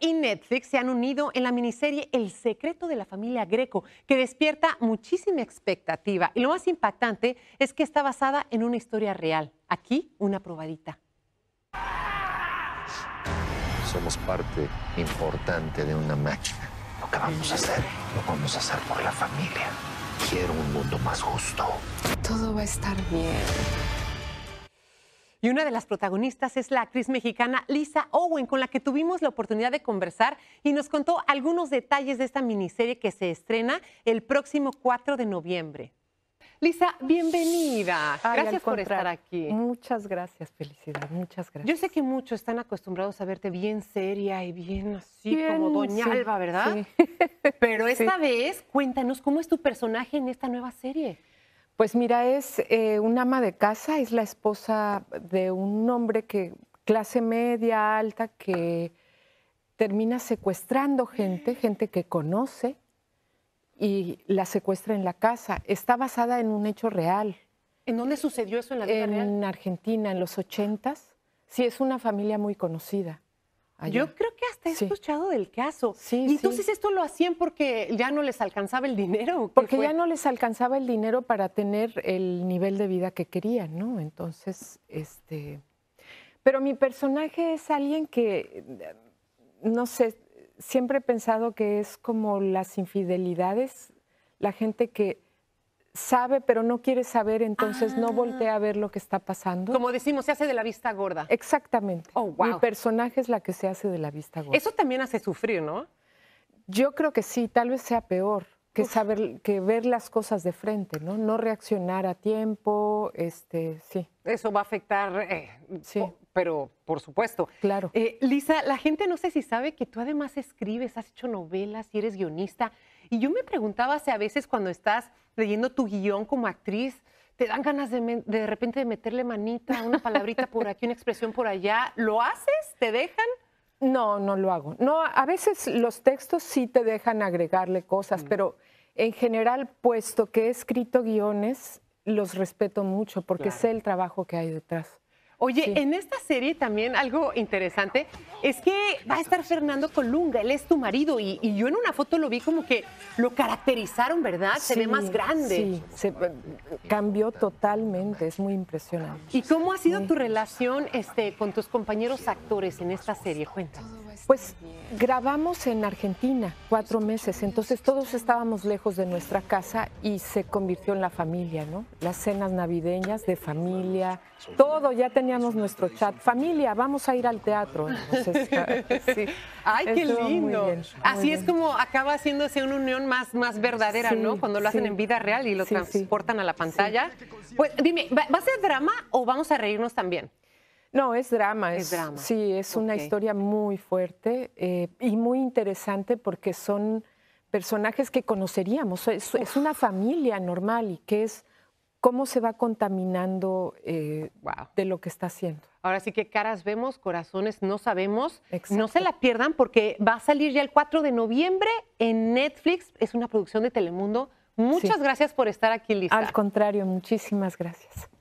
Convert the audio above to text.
y Netflix se han unido en la miniserie El secreto de la familia Greco, que despierta muchísima expectativa. Y lo más impactante es que está basada en una historia real. Aquí una probadita. Somos parte importante de una máquina. Lo que vamos a hacer, lo vamos a hacer por la familia. Quiero un mundo más justo. Todo va a estar bien. Y una de las protagonistas es la actriz mexicana Lisa Owen, con la que tuvimos la oportunidad de conversar y nos contó algunos detalles de esta miniserie que se estrena el próximo 4 de noviembre. Lisa, bienvenida. gracias por estar aquí. Muchas gracias, felicidad. Muchas gracias. Yo sé que muchos están acostumbrados a verte bien seria y bien así como Doña Alba, ¿verdad? Pero esta vez, cuéntanos cómo es tu personaje en esta nueva serie. Pues mira, es eh, una ama de casa, es la esposa de un hombre que clase media, alta, que termina secuestrando gente, gente que conoce, y la secuestra en la casa. Está basada en un hecho real. ¿En dónde sucedió eso en la en En Argentina, en los ochentas. Sí, es una familia muy conocida. Yo creo que hasta he escuchado del caso. Sí, y entonces esto lo hacían porque ya no les alcanzaba el dinero. Porque ya no les alcanzaba el dinero para tener el nivel de vida que querían, ¿no? Entonces, este. Pero mi personaje es alguien que, no sé, siempre he pensado que es como las infidelidades, la gente que sabe pero no quiere saber, entonces no voltea a ah. ver lo que está pasando. Como decimos, se hace de la vista gorda. Exactamente. Oh, Mi personaje es la que se hace de la vista gorda. Eso también hace sufrir, ¿no? Yo creo que sí, tal vez sea peor que saber que ver las cosas de frente, ¿no? No reaccionar a tiempo, este, sí. Eso va a afectar, eh, sí. Oh, pero por supuesto. Claro. Eh, Lisa, la gente no sé si sabe que tú además escribes, has hecho novelas y eres guionista. Y yo me preguntaba si a veces cuando estás leyendo tu guión como actriz, te dan ganas de, de repente de meterle manita, una palabrita por aquí, una expresión por allá. ¿Lo haces? ¿Te dejan? No, no lo hago. No, a veces los textos sí te dejan agregarle cosas, mm. pero en general, puesto que he escrito guiones, los respeto mucho porque sé el trabajo que hay detrás. Oye, en esta serie también algo interesante es que va a estar Fernando Colunga, él es tu marido y, yo en una foto lo vi como que lo caracterizaron, ¿verdad? se ve más grande. Sí, se, eh, cambió totalmente, es muy impresionante. ¿Y cómo ha sido tu relación este, con tus compañeros actores en esta serie? Cuéntanos. Pues grabamos en Argentina cuatro meses, entonces todos estábamos lejos de nuestra casa y se convirtió en la familia, ¿no? Las cenas navideñas de familia, todo, ya teníamos nuestro chat. Familia, vamos a ir al teatro. ¡Ay, qué lindo! Así es como acaba haciéndose una unión más, más verdadera, ¿no? Cuando lo hacen en vida real y lo transportan a la pantalla. Pues dime, ¿va a ser drama o vamos a reírnos también? No, es drama. Es, drama. Sí, es una historia muy fuerte eh, y muy interesante porque son personajes que conoceríamos. Es, una familia normal y que es cómo se va contaminando eh, de lo que está haciendo. Ahora sí que caras vemos, corazones no sabemos. No se la pierdan porque va a salir ya el 4 de noviembre en Netflix. Es una producción de Telemundo. Muchas gracias por estar aquí, Lisa. Al contrario, muchísimas gracias.